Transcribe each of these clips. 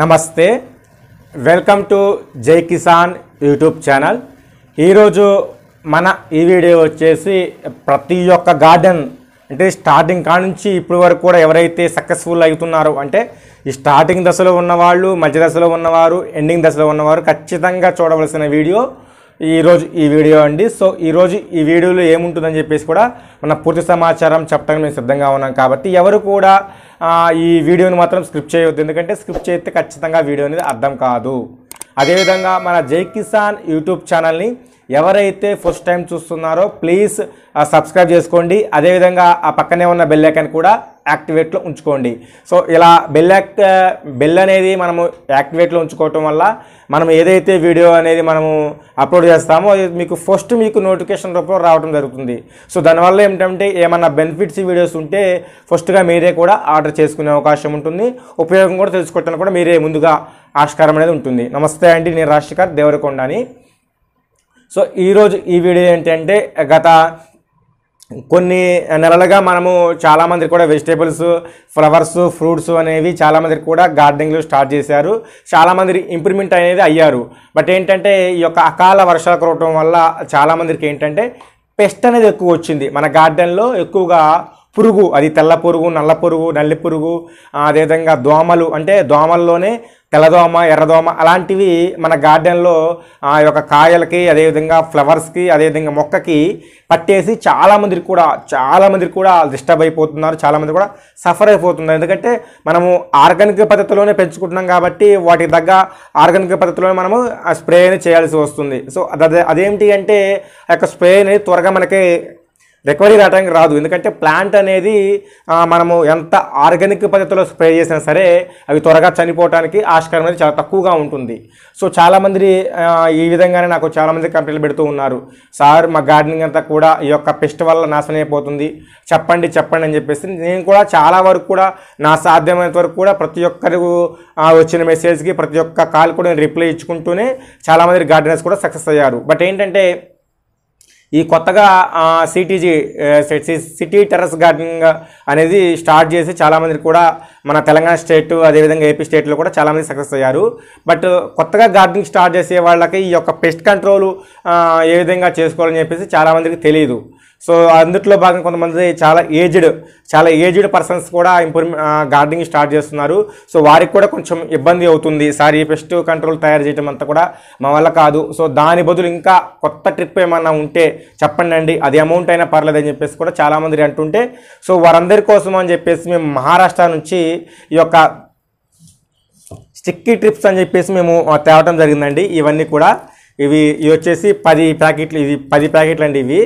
నమస్తే welcome to జై Kisan YouTube channel ఈరోజు మన ఈ వీడియో వచ్చేసి ప్రతి ఒక్క గార్డెన్ అంటే స్టార్టింగ్ కాడ నుంచి ఇప్పుడు వరకు కూడా ఎవరైతే సక్సెస్ఫుల్ అవుతున్నారో అంటే ఈ స్టార్టింగ్ దశలో ఉన్నవాళ్ళు మధ్య దశలో ఉన్నవారు ఎండింగ్ దశలో ఉన్నవారు ఖచ్చితంగా చూడవలసిన వీడియో ఈరోజు ఈ వీడియో అండి సో ఈరోజు ఈ వీడియోలో ఏముంటుందని చెప్పేసి కూడా మన పూర్తి సమాచారం చెప్పడానికి మేము సిద్ధంగా ఉన్నాం కాబట్టి ఎవరు కూడా ఈ వీడియోని మాత్రం స్క్రిప్ట్ చేయవద్దు ఎందుకంటే స్క్రిప్ట్ చేస్తే ఖచ్చితంగా వీడియో అనేది అర్థం కాదు అదేవిధంగా మన జై కిసాన్ యూట్యూబ్ ఛానల్ని ఎవరైతే ఫస్ట్ టైం చూస్తున్నారో ప్లీజ్ సబ్స్క్రైబ్ చేసుకోండి అదేవిధంగా ఆ పక్కనే ఉన్న బెల్లైకన్ కూడా యాక్టివేట్లో ఉంచుకోండి సో ఇలా బెల్ యాక్ట్ బెల్ అనేది మనము యాక్టివేట్లో ఉంచుకోవటం వల్ల మనం ఏదైతే వీడియో అనేది మనము అప్లోడ్ చేస్తామో అది మీకు ఫస్ట్ మీకు నోటిఫికేషన్ రూపంలో రావడం జరుగుతుంది సో దానివల్ల ఏమిటంటే ఏమన్నా బెనిఫిట్స్ వీడియోస్ ఉంటే ఫస్ట్గా మీరే కూడా ఆర్డర్ చేసుకునే అవకాశం ఉంటుంది ఉపయోగం కూడా తెలుసుకోవటానికి కూడా మీరే ముందుగా ఆస్కారం అనేది ఉంటుంది నమస్తే అండి నేను రాశికార్ దేవరకొండ అని సో ఈరోజు ఈ వీడియో ఏంటంటే గత కొన్ని నెలలుగా మనము చాలామంది కూడా వెజిటేబుల్స్ ఫ్లవర్స్ ఫ్రూట్స్ అనేవి చాలామంది కూడా గార్డెనింగ్లు స్టార్ట్ చేశారు చాలామంది ఇంప్రూవ్మెంట్ అనేది అయ్యారు బట్ ఏంటంటే ఈ యొక్క అకాల వర్షాలు కురవటం వల్ల చాలామందికి ఏంటంటే పెస్ట్ అనేది ఎక్కువ వచ్చింది మన గార్డెన్లో ఎక్కువగా పురుగు అది తెల్ల పురుగు నల్ల పురుగు నల్లి పురుగు అదేవిధంగా దోమలు అంటే దోమల్లోనే తెల్లదోమ ఎర్రదోమ అలాంటివి మన గార్డెన్లో ఆ యొక్క కాయలకి అదేవిధంగా ఫ్లవర్స్కి అదేవిధంగా మొక్కకి పట్టేసి చాలామందికి కూడా చాలామందికి కూడా డిస్టర్బ్ అయిపోతున్నారు చాలామంది కూడా సఫర్ అయిపోతున్నారు ఎందుకంటే మనము ఆర్గానిక్ పద్ధతిలోనే పెంచుకుంటున్నాం కాబట్టి వాటికి తగ్గ ఆర్గానిక్ పద్ధతిలోనే మనము ఆ స్ప్రే చేయాల్సి వస్తుంది సో అదే అదేంటి అంటే ఆ యొక్క స్ప్రే అనేది త్వరగా మనకి రికవరీ రావడానికి రాదు ఎందుకంటే ప్లాంట్ అనేది మనము ఎంత ఆర్గానిక్ పద్ధతిలో స్ప్రే చేసినా సరే అవి త్వరగా చనిపోవడానికి ఆస్కారం అనేది చాలా తక్కువగా ఉంటుంది సో చాలామంది ఈ విధంగానే నాకు చాలామంది కంప్లైంట్ పెడుతూ ఉన్నారు సార్ మా గార్డెనింగ్ అంతా కూడా ఈ యొక్క పెస్ట్ వల్ల నాశనం అయిపోతుంది చెప్పండి చెప్పండి అని చెప్పేసి నేను కూడా చాలా వరకు కూడా నా సాధ్యమైనంత వరకు కూడా ప్రతి ఒక్కరి వచ్చిన మెసేజ్కి ప్రతి ఒక్క కాల్ కూడా నేను రిప్లై ఇచ్చుకుంటూనే చాలామంది గార్డెనర్స్ కూడా సక్సెస్ అయ్యారు బట్ ఏంటంటే ఈ కొత్తగా సిటీజీ సిటీ టెర్రస్ గార్డెనింగ్ అనేది స్టార్ట్ చేసి చాలామందికి కూడా మన తెలంగాణ స్టేట్ అదేవిధంగా ఏపీ స్టేట్లో కూడా చాలామంది సక్సెస్ అయ్యారు బట్ కొత్తగా గార్డెనింగ్ స్టార్ట్ చేసే వాళ్ళకి ఈ యొక్క పెస్ట్ కంట్రోల్ ఏ విధంగా చేసుకోవాలని చెప్పేసి చాలామందికి తెలియదు సో అందుట్లో భాగంగా కొంతమంది చాలా ఏజ్డ్ చాలా ఏజ్డ్ పర్సన్స్ కూడా ఇంప్రూవ్ గార్డెనింగ్ స్టార్ట్ చేస్తున్నారు సో వారికి కూడా కొంచెం ఇబ్బంది అవుతుంది సార్ ఈ పెస్ట్ కంట్రోల్ తయారు చేయడం అంతా కూడా మా వల్ల కాదు సో దాని బదులు ఇంకా కొత్త ట్రిప్ ఏమన్నా ఉంటే చెప్పండి అండి అది అమౌంట్ అయినా పర్లేదని చెప్పేసి కూడా చాలామంది అంటుంటే సో వారందరి కోసం అని చెప్పేసి మేము మహారాష్ట్ర నుంచి ఈ యొక్క స్టిక్కీ ట్రిప్స్ అని చెప్పేసి మేము తేవటం జరిగిందండి ఇవన్నీ కూడా ఇవి ఇవి వచ్చేసి పది ప్యాకెట్లు ఇవి పది ప్యాకెట్లు అండి ఇవి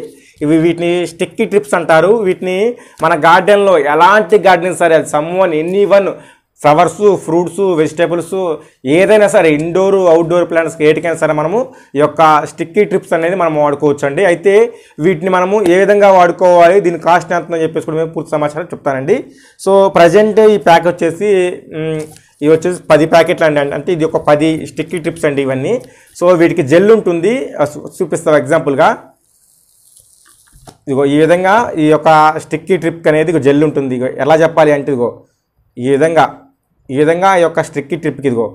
ఇవి వీటిని స్టిక్కీ ట్రిప్స్ అంటారు వీటిని మన గార్డెన్లో ఎలాంటి గార్డెన్ సరే some one any one flowers fruits vegetables ఏదైనా సరే ఇండోర్ అవుట్డోర్ ప్లాంట్స్ ఏటికైనా సరే మనము ఈ యొక్క స్టిక్కీ ట్రిప్స్ అనేది మనం వాడుకోవచ్చు అండి అయితే వీటిని మనము ఏ విధంగా వాడుకోవాలి దీని కాస్ట్ ఎంత చెప్పేసి కూడా మేము పూర్తి సమాచారం చెప్తానండి సో ప్రజెంట్ ఈ ప్యాక్ వచ్చేసి ఇవి వచ్చేసి పది ప్యాకెట్లు అండి అంటే ఇది ఒక పది స్టిక్కీ ట్రిప్స్ అండి ఇవన్నీ సో వీటికి జెల్ ఉంటుంది చూపిస్తారు ఎగ్జాంపుల్గా ఇదిగో ఈ విధంగా ఈ యొక్క స్టిక్కీ ట్రిప్ అనేది జెల్ ఉంటుంది ఎలా చెప్పాలి అంటే ఇదిగో ఈ విధంగా ఈ విధంగా ఈ యొక్క స్ట్రిక్కి ట్రిప్కి ఇదిగో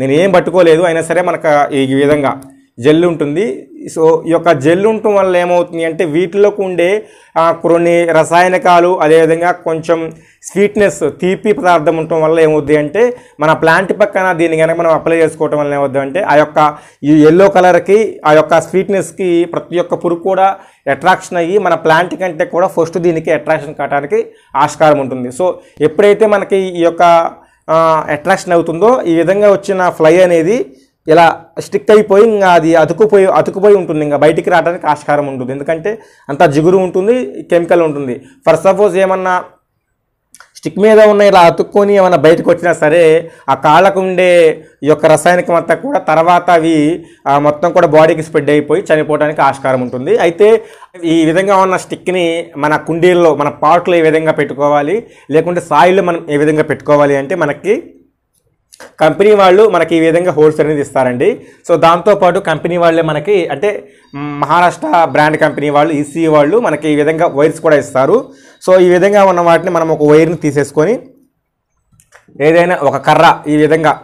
నేను ఏం పట్టుకోలేదు అయినా సరే మనకు ఈ విధంగా జెల్ ఉంటుంది సో ఈ యొక్క జెల్ ఉండటం వల్ల ఏమవుతుంది అంటే వీటిలోకి ఉండే కొన్ని రసాయనకాలు అదేవిధంగా కొంచెం స్వీట్నెస్ తీపి పదార్థం ఉండటం వల్ల ఏమవుతుంది అంటే మన ప్లాంట్ పక్కన దీన్ని కనుక మనం అప్లై చేసుకోవటం వల్ల ఏమవుతుంది అంటే ఆ యొక్క ఈ ఎల్లో కలర్కి ఆ యొక్క స్వీట్నెస్కి ప్రతి ఒక్క పురుగు కూడా అట్రాక్షన్ అయ్యి మన ప్లాంట్ కంటే కూడా ఫస్ట్ దీనికి అట్రాక్షన్ కావడానికి ఆస్కారం ఉంటుంది సో ఎప్పుడైతే మనకి ఈ యొక్క అట్రాక్షన్ అవుతుందో ఈ విధంగా వచ్చిన ఫ్లై అనేది ఇలా స్టిక్ అయిపోయి ఇంకా అది అతుకుపోయి అతుకుపోయి ఉంటుంది ఇంకా బయటికి రావడానికి ఆస్కారం ఉంటుంది ఎందుకంటే అంత జిగురు ఉంటుంది కెమికల్ ఉంటుంది ఫర్ సపోజ్ ఏమన్నా స్టిక్ మీద ఉన్న ఇలా అతుక్కొని ఏమైనా బయటకు వచ్చినా సరే ఆ కాళ్ళకు ఉండే ఈ యొక్క రసాయనికం అంతా కూడా తర్వాత అవి మొత్తం కూడా బాడీకి స్ప్రెడ్ అయిపోయి చనిపోవడానికి ఆస్కారం ఉంటుంది అయితే ఈ విధంగా ఉన్న స్టిక్ని మన కుండీల్లో మన పాట్లో ఏ విధంగా పెట్టుకోవాలి లేకుంటే సాయిల్లో మనం ఏ విధంగా పెట్టుకోవాలి అంటే మనకి కంపెనీ వాళ్ళు మనకి ఈ విధంగా హోల్సేల్ అనేది ఇస్తారండి సో దాంతోపాటు కంపెనీ వాళ్ళే మనకి అంటే మహారాష్ట్ర బ్రాండ్ కంపెనీ వాళ్ళు ఈసీ వాళ్ళు మనకి ఈ విధంగా వైర్స్ కూడా ఇస్తారు సో ఈ విధంగా ఉన్న వాటిని మనం ఒక వైర్ని తీసేసుకొని ఏదైనా ఒక కర్ర ఈ విధంగా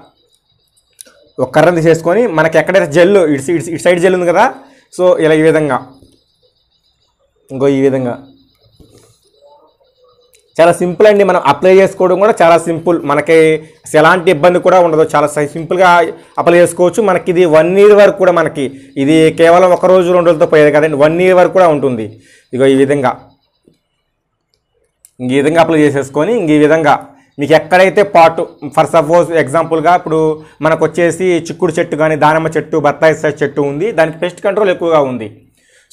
ఒక కర్రను తీసేసుకొని మనకి ఎక్కడైతే జెల్ ఇటు ఇటు సైడ్ జెల్ ఉంది కదా సో ఇలా ఈ విధంగా ఇంకో ఈ విధంగా చాలా సింపుల్ అండి మనం అప్లై చేసుకోవడం కూడా చాలా సింపుల్ మనకి ఎలాంటి ఇబ్బంది కూడా ఉండదు చాలా సింపుల్గా అప్లై చేసుకోవచ్చు మనకి ఇది వన్ ఇయర్ వరకు కూడా మనకి ఇది కేవలం ఒక రోజు రెండు రోజులతో పోయేది కదండి వన్ ఇయర్ వరకు కూడా ఉంటుంది ఇగో ఈ విధంగా ఈ విధంగా అప్లై చేసేసుకొని ఇంక ఈ విధంగా మీకు ఎక్కడైతే పాటు ఫర్ సపోజ్ ఎగ్జాంపుల్గా ఇప్పుడు మనకు వచ్చేసి చిక్కుడు చెట్టు కానీ దానిమ్మ చెట్టు బత్తాయి చెట్టు ఉంది దానికి పెస్ట్ కంట్రోల్ ఎక్కువగా ఉంది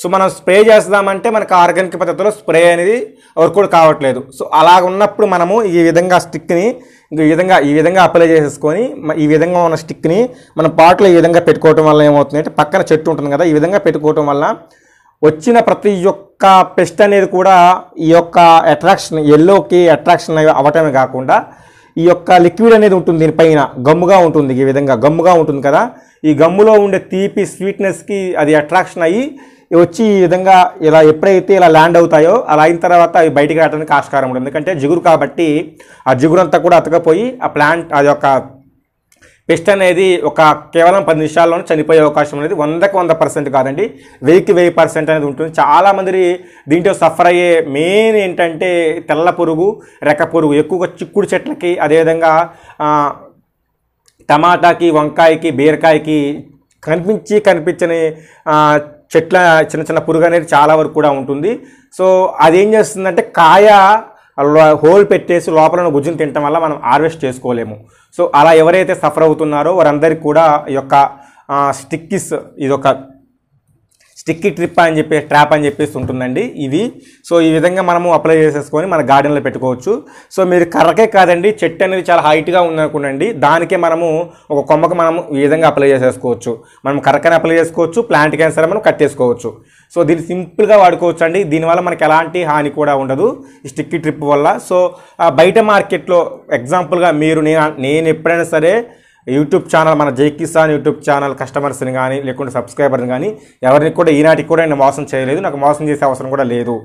సో మనం స్ప్రే చేస్తామంటే మనకు ఆర్గానిక్ పద్ధతిలో స్ప్రే అనేది వర్కౌట్ కావట్లేదు సో అలా ఉన్నప్పుడు మనము ఈ విధంగా స్టిక్ని ఈ విధంగా ఈ విధంగా అప్లై చేసేసుకొని ఈ విధంగా ఉన్న స్టిక్ని మనం పాటలో ఈ విధంగా పెట్టుకోవటం వల్ల ఏమవుతుంది అంటే పక్కన చెట్టు ఉంటుంది కదా ఈ విధంగా పెట్టుకోవటం వల్ల వచ్చిన ప్రతి ఒక్క పెస్ట్ అనేది కూడా ఈ యొక్క అట్రాక్షన్ ఎల్లోకి అట్రాక్షన్ అవ్వటమే కాకుండా ఈ యొక్క లిక్విడ్ అనేది ఉంటుంది దీనిపైన గమ్ముగా ఉంటుంది ఈ విధంగా గమ్ముగా ఉంటుంది కదా ఈ గమ్ములో ఉండే తీపి స్వీట్నెస్కి అది అట్రాక్షన్ అయ్యి వచ్చి ఈ విధంగా ఇలా ఎప్పుడైతే ఇలా ల్యాండ్ అవుతాయో అలా అయిన తర్వాత అవి బయటికి రావడానికి ఆస్కారం ఉంటుంది ఎందుకంటే జిగురు కాబట్టి ఆ జిగురు అంతా కూడా అతకపోయి ఆ ప్లాంట్ అది ఒక పెస్ట్ అనేది ఒక కేవలం పది నిమిషాల్లోనే చనిపోయే అవకాశం అనేది వందకు వంద పర్సెంట్ కాదండి వెయ్యికి వెయ్యి పర్సెంట్ అనేది ఉంటుంది చాలామంది దీంట్లో సఫర్ అయ్యే మెయిన్ ఏంటంటే తెల్ల పురుగు రెక్క పురుగు ఎక్కువగా చిక్కుడు చెట్లకి అదేవిధంగా టమాటాకి వంకాయకి బీరకాయకి కనిపించి కనిపించని చెట్ల చిన్న చిన్న పురుగు అనేది చాలా వరకు కూడా ఉంటుంది సో అదేం చేస్తుందంటే కాయ హోల్ పెట్టేసి లోపల గుజ్జును తినటం వల్ల మనం హార్వెస్ట్ చేసుకోలేము సో అలా ఎవరైతే సఫర్ అవుతున్నారో వారందరికీ కూడా ఈ యొక్క స్టిక్కీస్ ఒక స్టిక్కీ ట్రిప్ అని చెప్పి ట్రాప్ అని చెప్పేసి ఉంటుందండి ఇవి సో ఈ విధంగా మనము అప్లై చేసేసుకొని మన గార్డెన్లో పెట్టుకోవచ్చు సో మీరు కర్రకే కాదండి చెట్టు అనేది చాలా హైట్గా ఉందనుకోండి దానికే మనము ఒక కొమ్మకు మనము ఈ విధంగా అప్లై చేసేసుకోవచ్చు మనం కర్రకని అప్లై చేసుకోవచ్చు ప్లాంట్ సరే మనం కట్టేసుకోవచ్చు సో దీన్ని సింపుల్గా వాడుకోవచ్చు అండి దీనివల్ల మనకి ఎలాంటి హాని కూడా ఉండదు ఈ స్టిక్కీ ట్రిప్ వల్ల సో బయట మార్కెట్లో ఎగ్జాంపుల్గా మీరు నేను నేను ఎప్పుడైనా సరే యూట్యూబ్ ఛానల్ మన జై కిసాన్ యూట్యూబ్ ఛానల్ కస్టమర్స్ని కానీ లేకుంటే సబ్స్క్రైబర్ని కానీ ఎవరిని కూడా ఈనాటికి కూడా నేను మోసం చేయలేదు నాకు మోసం చేసే అవసరం కూడా లేదు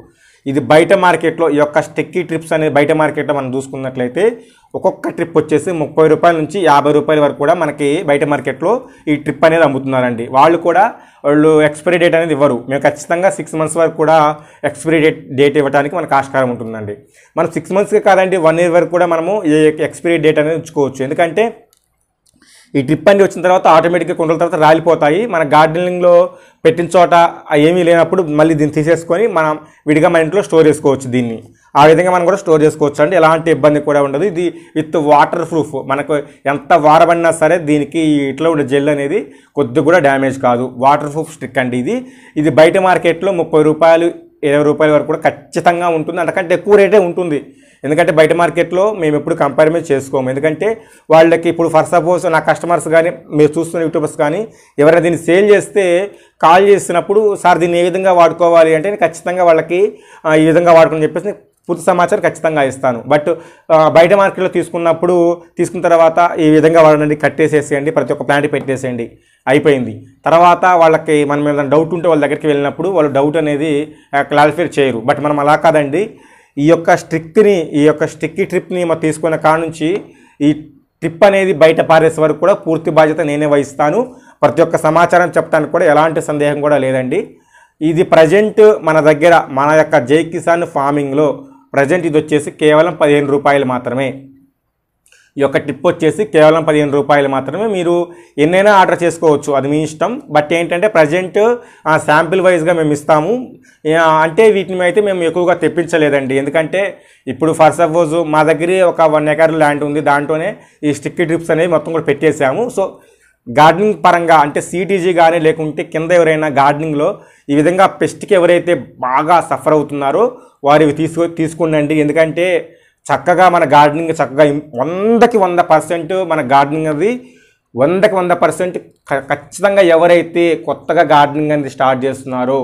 ఇది బయట మార్కెట్లో ఈ యొక్క స్టెక్కీ ట్రిప్స్ అనేది బయట మార్కెట్లో మనం చూసుకున్నట్లయితే ఒక్కొక్క ట్రిప్ వచ్చేసి ముప్పై రూపాయల నుంచి యాభై రూపాయల వరకు కూడా మనకి బయట మార్కెట్లో ఈ ట్రిప్ అనేది అమ్ముతున్నారండి వాళ్ళు కూడా వాళ్ళు ఎక్స్పైరీ డేట్ అనేది ఇవ్వరు మేము ఖచ్చితంగా సిక్స్ మంత్స్ వరకు కూడా ఎక్స్పైరీ డేట్ డేట్ ఇవ్వడానికి మనకు ఆస్కారం ఉంటుందండి మనం సిక్స్ మంత్స్కి కాదండి వన్ ఇయర్ వరకు కూడా మనము ఎక్స్పైరీ డేట్ అనేది ఉంచుకోవచ్చు ఎందుకంటే ఈ డ్రిప్ అనేది వచ్చిన తర్వాత ఆటోమేటిక్గా కొండల తర్వాత రాలిపోతాయి మన గార్డెనింగ్లో పెట్టిన చోట ఏమీ లేనప్పుడు మళ్ళీ దీన్ని తీసేసుకొని మనం విడిగా మన ఇంట్లో స్టోర్ చేసుకోవచ్చు దీన్ని ఆ విధంగా మనం కూడా స్టోర్ చేసుకోవచ్చు అండి ఎలాంటి ఇబ్బంది కూడా ఉండదు ఇది విత్ వాటర్ ప్రూఫ్ మనకు ఎంత వారబడినా సరే దీనికి ఇట్లా ఉండే జెల్ అనేది కొద్దిగా కూడా డ్యామేజ్ కాదు వాటర్ ప్రూఫ్ స్టిక్ అండి ఇది ఇది బయట మార్కెట్లో ముప్పై రూపాయలు ఇరవై రూపాయల వరకు కూడా ఖచ్చితంగా ఉంటుంది అంతకంటే ఎక్కువ రేటే ఉంటుంది ఎందుకంటే బయట మార్కెట్లో మేము ఎప్పుడు కంపేర్మే చేసుకోము ఎందుకంటే వాళ్ళకి ఇప్పుడు ఫర్ సపోజ్ నా కస్టమర్స్ కానీ మీరు చూస్తున్న యూట్యూబర్స్ కానీ ఎవరైనా దీన్ని సేల్ చేస్తే కాల్ చేసినప్పుడు సార్ దీన్ని ఏ విధంగా వాడుకోవాలి అంటే ఖచ్చితంగా వాళ్ళకి ఈ విధంగా వాడుకుని చెప్పేసి పూర్తి సమాచారం ఖచ్చితంగా ఇస్తాను బట్ బయట మార్కెట్లో తీసుకున్నప్పుడు తీసుకున్న తర్వాత ఈ విధంగా వాళ్ళని కట్టేసేసేయండి ప్రతి ఒక్క ప్లాంట్ పెట్టేసేయండి అయిపోయింది తర్వాత వాళ్ళకి మనం ఏదైనా డౌట్ ఉంటే వాళ్ళ దగ్గరికి వెళ్ళినప్పుడు వాళ్ళు డౌట్ అనేది క్లారిఫై చేయరు బట్ మనం అలా కాదండి ఈ యొక్క స్ట్రిక్ని ఈ యొక్క స్టిక్కీ ట్రిప్ని మా తీసుకున్న కాడ నుంచి ఈ ట్రిప్ అనేది బయట పారేసే వరకు కూడా పూర్తి బాధ్యత నేనే వహిస్తాను ప్రతి ఒక్క సమాచారం చెప్పడానికి కూడా ఎలాంటి సందేహం కూడా లేదండి ఇది ప్రజెంట్ మన దగ్గర మన యొక్క జై కిసాన్ ఫార్మింగ్లో ప్రజెంట్ ఇది వచ్చేసి కేవలం పదిహేను రూపాయలు మాత్రమే ఈ యొక్క టిప్ వచ్చేసి కేవలం పదిహేను రూపాయలు మాత్రమే మీరు ఎన్నైనా ఆర్డర్ చేసుకోవచ్చు అది మీ ఇష్టం బట్ ఏంటంటే ప్రజెంట్ శాంపిల్ వైజ్గా మేము ఇస్తాము అంటే వీటిని అయితే మేము ఎక్కువగా తెప్పించలేదండి ఎందుకంటే ఇప్పుడు ఫర్ సపోజ్ మా దగ్గర ఒక వన్ ఎకర్ ల్యాండ్ ఉంది దాంట్లోనే ఈ స్టిక్ డ్రిప్స్ అనేవి మొత్తం కూడా పెట్టేసాము సో గార్డెనింగ్ పరంగా అంటే సిటీజీ కానీ లేకుంటే కింద ఎవరైనా గార్డెనింగ్లో ఈ విధంగా పెస్ట్కి ఎవరైతే బాగా సఫర్ అవుతున్నారో వారివి తీసుకు తీసుకుండండి ఎందుకంటే చక్కగా మన గార్డెనింగ్ చక్కగా వందకి వంద పర్సెంట్ మన గార్డెనింగ్ అది వందకి వంద పర్సెంట్ ఖచ్చితంగా ఎవరైతే కొత్తగా గార్డెనింగ్ అనేది స్టార్ట్ చేస్తున్నారో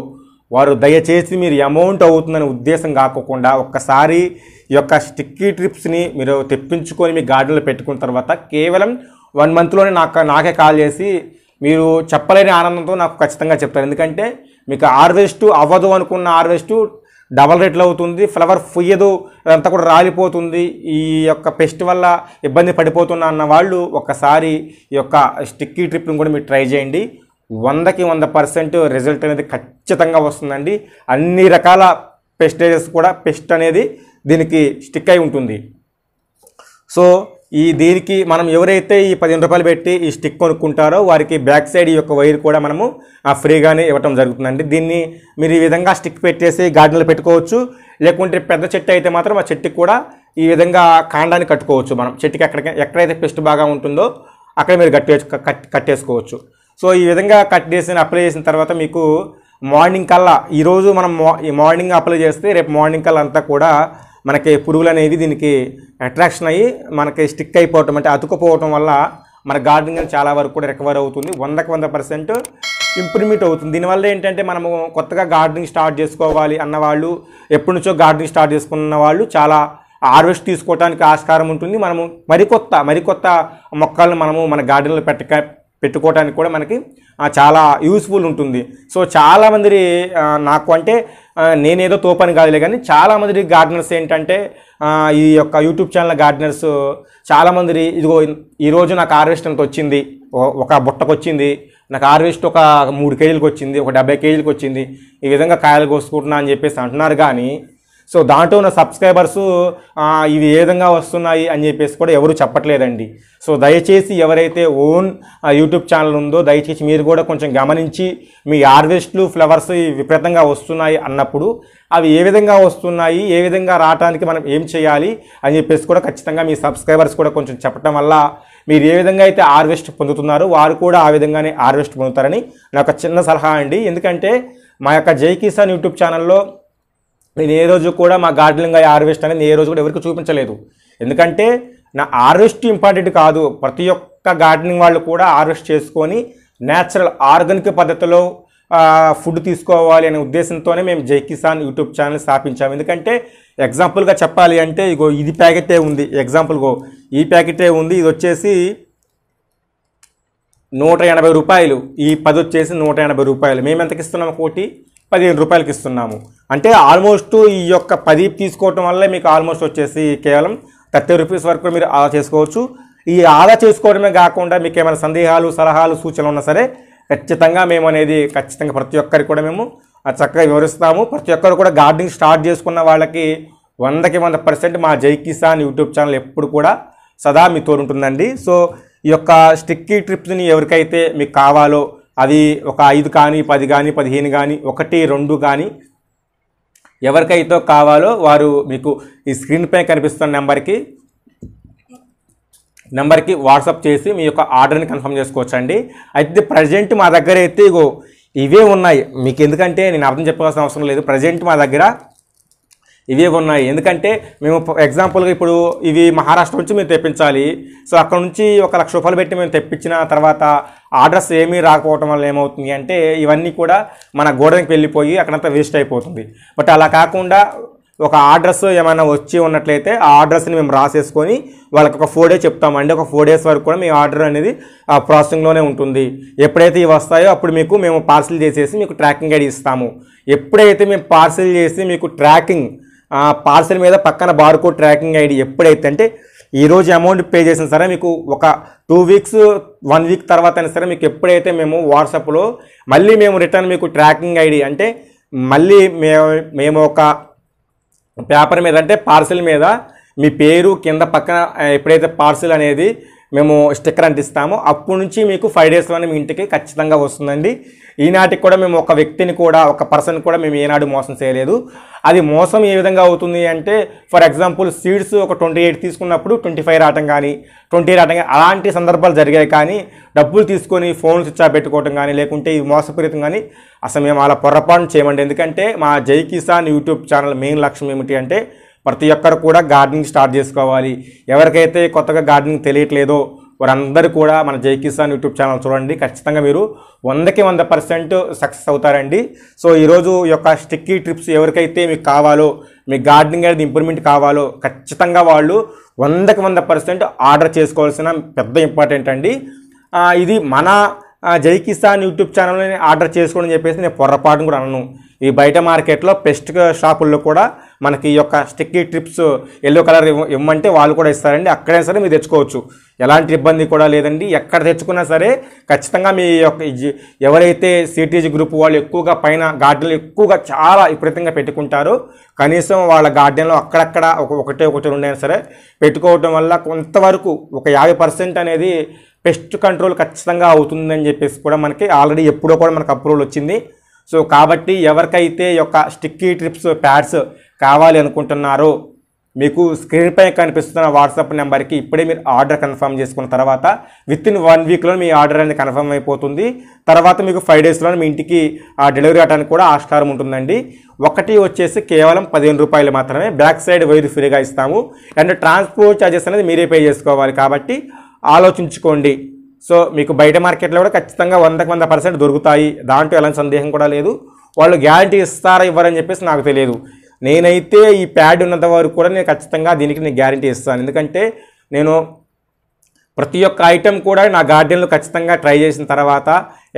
వారు దయచేసి మీరు అమౌంట్ అవుతుందనే ఉద్దేశం కాకోకుండా ఒక్కసారి ఈ యొక్క స్టిక్కీ ట్రిప్స్ని మీరు తెప్పించుకొని మీ గార్డెన్లో పెట్టుకున్న తర్వాత కేవలం వన్ మంత్లోనే నాకు నాకే కాల్ చేసి మీరు చెప్పలేని ఆనందంతో నాకు ఖచ్చితంగా చెప్తారు ఎందుకంటే మీకు హార్వెస్ట్ అవ్వదు అనుకున్న హార్వెస్ట్ డబల్ రేట్లు అవుతుంది ఫ్లవర్ ఫుయ్యదు అదంతా కూడా రాలిపోతుంది ఈ యొక్క పెస్ట్ వల్ల ఇబ్బంది పడిపోతున్నా అన్న వాళ్ళు ఒకసారి ఈ యొక్క స్టిక్కీ ట్రిప్ని కూడా మీరు ట్రై చేయండి వందకి వంద పర్సెంట్ రిజల్ట్ అనేది ఖచ్చితంగా వస్తుందండి అన్ని రకాల పెస్టేజెస్ కూడా పెస్ట్ అనేది దీనికి స్టిక్ అయి ఉంటుంది సో ఈ దీనికి మనం ఎవరైతే ఈ పదిహేను రూపాయలు పెట్టి ఈ స్టిక్ కొనుక్కుంటారో వారికి బ్యాక్ సైడ్ ఈ యొక్క వైర్ కూడా మనము ఫ్రీగానే ఇవ్వటం జరుగుతుందండి దీన్ని మీరు ఈ విధంగా స్టిక్ పెట్టేసి గార్డెన్లో పెట్టుకోవచ్చు లేకుంటే పెద్ద చెట్టు అయితే మాత్రం ఆ చెట్టుకి కూడా ఈ విధంగా కాండాన్ని కట్టుకోవచ్చు మనం చెట్టుకి ఎక్కడికి ఎక్కడైతే పెస్ట్ బాగా ఉంటుందో అక్కడ మీరు కట్టే కట్టేసుకోవచ్చు సో ఈ విధంగా కట్ చేసి అప్లై చేసిన తర్వాత మీకు మార్నింగ్ కల్లా ఈరోజు మనం మార్నింగ్ అప్లై చేస్తే రేపు మార్నింగ్ కల్లా అంతా కూడా మనకి పురుగులు అనేవి దీనికి అట్రాక్షన్ అయ్యి మనకి స్టిక్ అయిపోవటం అంటే అతుకుపోవటం వల్ల మన గార్డెనింగ్ చాలా వరకు కూడా రికవర్ అవుతుంది వందకు వంద పర్సెంట్ ఇంప్రూవ్మెంట్ అవుతుంది దీనివల్ల ఏంటంటే మనము కొత్తగా గార్డెనింగ్ స్టార్ట్ చేసుకోవాలి అన్నవాళ్ళు ఎప్పటి నుంచో గార్డెనింగ్ స్టార్ట్ చేసుకున్న వాళ్ళు చాలా హార్వెస్ట్ తీసుకోవడానికి ఆస్కారం ఉంటుంది మనము మరికొత్త మరికొత్త మొక్కలను మనము మన గార్డెన్లో పెట్టక పెట్టుకోవడానికి కూడా మనకి చాలా యూస్ఫుల్ ఉంటుంది సో చాలామంది నాకు అంటే నేనేదో తోపని కాదులే కానీ చాలామంది గార్డెనర్స్ ఏంటంటే ఈ యొక్క యూట్యూబ్ ఛానల్ గార్డెనర్స్ చాలామంది ఇదిగో ఈరోజు నాకు హార్వెస్ట్ అంత వచ్చింది ఒక బుట్టకు వచ్చింది నాకు హార్వెస్ట్ ఒక మూడు కేజీలకు వచ్చింది ఒక డెబ్బై కేజీలకు వచ్చింది ఈ విధంగా కాయలు కోసుకుంటున్నా అని చెప్పేసి అంటున్నారు కానీ సో దాంట్లో ఉన్న సబ్స్క్రైబర్స్ ఇవి ఏ విధంగా వస్తున్నాయి అని చెప్పేసి కూడా ఎవరు చెప్పట్లేదండి సో దయచేసి ఎవరైతే ఓన్ యూట్యూబ్ ఛానల్ ఉందో దయచేసి మీరు కూడా కొంచెం గమనించి మీ హార్వెస్ట్లు ఫ్లవర్స్ విపరీతంగా వస్తున్నాయి అన్నప్పుడు అవి ఏ విధంగా వస్తున్నాయి ఏ విధంగా రావడానికి మనం ఏం చేయాలి అని చెప్పేసి కూడా ఖచ్చితంగా మీ సబ్స్క్రైబర్స్ కూడా కొంచెం చెప్పడం వల్ల మీరు ఏ విధంగా అయితే హార్వెస్ట్ పొందుతున్నారో వారు కూడా ఆ విధంగానే హార్వెస్ట్ పొందుతారని నాకు చిన్న సలహా అండి ఎందుకంటే మా యొక్క జై కిసాన్ యూట్యూబ్ ఛానల్లో నేను ఏ రోజు కూడా మా గార్డెనింగ్ అయ్యే హార్వెస్ట్ అనేది ఏ రోజు కూడా ఎవరికి చూపించలేదు ఎందుకంటే నా హార్వెస్ట్ ఇంపార్టెంట్ కాదు ప్రతి ఒక్క గార్డెనింగ్ వాళ్ళు కూడా హార్వెస్ట్ చేసుకొని న్యాచురల్ ఆర్గానిక్ పద్ధతిలో ఫుడ్ తీసుకోవాలి అనే ఉద్దేశంతోనే మేము జై కిసాన్ యూట్యూబ్ ఛానల్ స్థాపించాము ఎందుకంటే ఎగ్జాంపుల్గా చెప్పాలి అంటే ఇగో ఇది ప్యాకెటే ఉంది ఎగ్జాంపుల్గో ఈ ప్యాకెటే ఉంది ఇది వచ్చేసి నూట ఎనభై రూపాయలు ఈ పది వచ్చేసి నూట ఎనభై రూపాయలు మేము ఎంతకిస్తున్నాం ఒకటి పదిహేను రూపాయలకి ఇస్తున్నాము అంటే ఆల్మోస్ట్ ఈ యొక్క పది తీసుకోవటం వల్ల మీకు ఆల్మోస్ట్ వచ్చేసి కేవలం థర్టీ రూపీస్ వరకు మీరు ఆదా చేసుకోవచ్చు ఈ ఆదా చేసుకోవడమే కాకుండా మీకు ఏమైనా సందేహాలు సలహాలు సూచనలు ఉన్నా సరే ఖచ్చితంగా మేము అనేది ఖచ్చితంగా ప్రతి ఒక్కరికి కూడా మేము చక్కగా వివరిస్తాము ప్రతి ఒక్కరు కూడా గార్డెనింగ్ స్టార్ట్ చేసుకున్న వాళ్ళకి వందకి వంద పర్సెంట్ మా జై కిసాన్ యూట్యూబ్ ఛానల్ ఎప్పుడు కూడా సదా మీతో ఉంటుందండి సో ఈ యొక్క స్టిక్కీ ట్రిప్స్ని ఎవరికైతే మీకు కావాలో అది ఒక ఐదు కానీ పది కానీ పదిహేను కానీ ఒకటి రెండు కానీ ఎవరికైతే కావాలో వారు మీకు ఈ స్క్రీన్పై కనిపిస్తున్న నెంబర్కి నెంబర్కి వాట్సాప్ చేసి మీ యొక్క ఆర్డర్ని కన్ఫర్మ్ చేసుకోవచ్చండి అయితే ప్రజెంట్ మా దగ్గర అయితే ఇగో ఇవే ఉన్నాయి మీకు ఎందుకంటే నేను అర్థం చెప్పాల్సిన అవసరం లేదు ప్రజెంట్ మా దగ్గర ఇవే ఉన్నాయి ఎందుకంటే మేము ఎగ్జాంపుల్గా ఇప్పుడు ఇవి మహారాష్ట్ర నుంచి మేము తెప్పించాలి సో అక్కడ నుంచి ఒక లక్ష రూపాయలు పెట్టి మేము తెప్పించిన తర్వాత ఆర్డర్స్ ఏమీ రాకపోవటం వల్ల ఏమవుతుంది అంటే ఇవన్నీ కూడా మన గోడకి వెళ్ళిపోయి అక్కడంతా వేస్ట్ అయిపోతుంది బట్ అలా కాకుండా ఒక అడ్రస్ ఏమైనా వచ్చి ఉన్నట్లయితే ఆ అడ్రస్ని మేము రాసేసుకొని వాళ్ళకి ఒక ఫోర్ డేస్ చెప్తామండి ఒక ఫోర్ డేస్ వరకు కూడా మీ ఆర్డర్ అనేది ప్రాసెసింగ్లోనే ఉంటుంది ఎప్పుడైతే ఇవి వస్తాయో అప్పుడు మీకు మేము పార్సిల్ చేసేసి మీకు ట్రాకింగ్ ఐడి ఇస్తాము ఎప్పుడైతే మేము పార్సిల్ చేసి మీకు ట్రాకింగ్ పార్సల్ మీద పక్కన బార్కోడ్ ట్రాకింగ్ ఐడి ఎప్పుడైతే అంటే ఈరోజు అమౌంట్ పే చేసిన సరే మీకు ఒక టూ వీక్స్ వన్ వీక్ తర్వాత అయినా సరే మీకు ఎప్పుడైతే మేము వాట్సాప్లో మళ్ళీ మేము రిటర్న్ మీకు ట్రాకింగ్ ఐడి అంటే మళ్ళీ మేము మేము ఒక పేపర్ మీద అంటే పార్సల్ మీద మీ పేరు కింద పక్కన ఎప్పుడైతే పార్సిల్ అనేది మేము స్టిక్కర్ అంటిస్తాము అప్పటి నుంచి మీకు ఫైవ్ డేస్లోనే మీ ఇంటికి ఖచ్చితంగా వస్తుందండి ఈనాటికి కూడా మేము ఒక వ్యక్తిని కూడా ఒక పర్సన్ కూడా మేము ఏనాడు మోసం చేయలేదు అది మోసం ఏ విధంగా అవుతుంది అంటే ఫర్ ఎగ్జాంపుల్ సీడ్స్ ఒక ట్వంటీ ఎయిట్ తీసుకున్నప్పుడు ట్వంటీ ఫైవ్ రావటం కానీ ట్వంటీ రావటం కానీ అలాంటి సందర్భాలు జరిగాయి కానీ డబ్బులు తీసుకొని ఫోన్ స్విచ్ ఆఫ్ పెట్టుకోవటం కానీ లేకుంటే ఇది మోసపూరితం కానీ అసలు మేము అలా పొరపాటు చేయమండి ఎందుకంటే మా జై కిసాన్ యూట్యూబ్ ఛానల్ మెయిన్ లక్ష్యం ఏమిటి అంటే ప్రతి ఒక్కరు కూడా గార్డెనింగ్ స్టార్ట్ చేసుకోవాలి ఎవరికైతే కొత్తగా గార్డెనింగ్ తెలియట్లేదో వారందరూ కూడా మన జై కిసాన్ యూట్యూబ్ ఛానల్ చూడండి ఖచ్చితంగా మీరు వందకి వంద పర్సెంట్ సక్సెస్ అవుతారండి సో ఈరోజు ఈ యొక్క స్టిక్కీ ట్రిప్స్ ఎవరికైతే మీకు కావాలో మీ గార్డెనింగ్ అనేది ఇంప్రూవ్మెంట్ కావాలో ఖచ్చితంగా వాళ్ళు వందకి వంద పర్సెంట్ ఆర్డర్ చేసుకోవాల్సిన పెద్ద ఇంపార్టెంట్ అండి ఇది మన జై కిసాన్ యూట్యూబ్ ఛానల్ని ఆర్డర్ చేసుకోండి చెప్పేసి నేను పొరపాటును కూడా అనను ఈ బయట మార్కెట్లో పెస్ట్ షాపుల్లో కూడా మనకి ఈ యొక్క స్టిక్కీ ట్రిప్స్ ఎల్లో కలర్ ఇవ్వమంటే వాళ్ళు కూడా ఇస్తారండి అక్కడైనా సరే మీరు తెచ్చుకోవచ్చు ఎలాంటి ఇబ్బంది కూడా లేదండి ఎక్కడ తెచ్చుకున్నా సరే ఖచ్చితంగా మీ యొక్క ఎవరైతే సిటీజీ గ్రూప్ వాళ్ళు ఎక్కువగా పైన గార్డెన్లు ఎక్కువగా చాలా విపరీతంగా పెట్టుకుంటారో కనీసం వాళ్ళ గార్డెన్లో అక్కడక్కడ ఒకటే ఒకటి ఉండైనా సరే పెట్టుకోవటం వల్ల కొంతవరకు ఒక యాభై పర్సెంట్ అనేది పెస్ట్ కంట్రోల్ ఖచ్చితంగా అవుతుందని చెప్పేసి కూడా మనకి ఆల్రెడీ ఎప్పుడో కూడా మనకు అప్రూవల్ వచ్చింది సో కాబట్టి ఎవరికైతే యొక్క స్టిక్కీ ట్రిప్స్ ప్యాడ్స్ కావాలి అనుకుంటున్నారో మీకు స్క్రీన్ పై కనిపిస్తున్న వాట్సాప్ నెంబర్కి ఇప్పుడే మీరు ఆర్డర్ కన్ఫర్మ్ చేసుకున్న తర్వాత విత్ ఇన్ వన్ వీక్లో మీ ఆర్డర్ అనేది కన్ఫర్మ్ అయిపోతుంది తర్వాత మీకు ఫైవ్ డేస్లో మీ ఇంటికి ఆ డెలివరీ అవ్వడానికి కూడా ఆస్కారం ఉంటుందండి ఒకటి వచ్చేసి కేవలం పదిహేను రూపాయలు మాత్రమే బ్యాక్ సైడ్ వైర్ ఫ్రీగా ఇస్తాము అండ్ ట్రాన్స్పోర్ట్ ఛార్జెస్ అనేది మీరే పే చేసుకోవాలి కాబట్టి ఆలోచించుకోండి సో మీకు బయట మార్కెట్లో కూడా ఖచ్చితంగా వందకు వంద పర్సెంట్ దొరుకుతాయి దాంట్లో ఎలాంటి సందేహం కూడా లేదు వాళ్ళు గ్యారంటీ ఇస్తారా ఇవ్వరని చెప్పేసి నాకు తెలియదు నేనైతే ఈ ప్యాడ్ ఉన్నంత వరకు కూడా నేను ఖచ్చితంగా దీనికి నేను గ్యారంటీ ఇస్తాను ఎందుకంటే నేను ప్రతి ఒక్క ఐటెం కూడా నా గార్డెన్లో ఖచ్చితంగా ట్రై చేసిన తర్వాత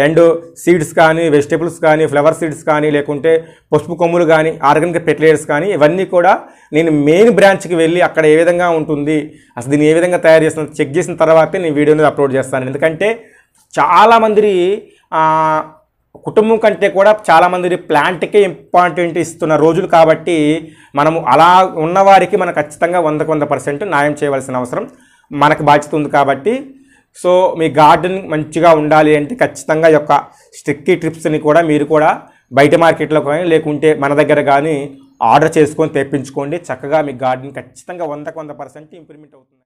అండ్ సీడ్స్ కానీ వెజిటేబుల్స్ కానీ ఫ్లవర్ సీడ్స్ కానీ లేకుంటే పసుపు కొమ్ములు కానీ ఆర్గానిక్ ఫెర్టిలైజర్స్ కానీ ఇవన్నీ కూడా నేను మెయిన్ బ్రాంచ్కి వెళ్ళి అక్కడ ఏ విధంగా ఉంటుంది అసలు దీన్ని ఏ విధంగా తయారు చేస్తున్నాను చెక్ చేసిన తర్వాతే నేను వీడియోని అప్లోడ్ చేస్తాను ఎందుకంటే చాలామంది కుటుంబం కంటే కూడా చాలామంది ప్లాంట్కే ఇంపార్టెంట్ ఇస్తున్న రోజులు కాబట్టి మనము అలా ఉన్నవారికి మనం ఖచ్చితంగా వందకు వంద పర్సెంట్ న్యాయం చేయవలసిన అవసరం మనకు బాధ్యత ఉంది కాబట్టి సో మీ గార్డెన్ మంచిగా ఉండాలి అంటే ఖచ్చితంగా యొక్క స్టిక్కీ ట్రిప్స్ని కూడా మీరు కూడా బయట మార్కెట్లో కానీ లేకుంటే మన దగ్గర కానీ ఆర్డర్ చేసుకొని తెప్పించుకోండి చక్కగా మీ గార్డెన్ ఖచ్చితంగా వందకు వంద పర్సెంట్ ఇంప్రూవ్మెంట్ అవుతుంది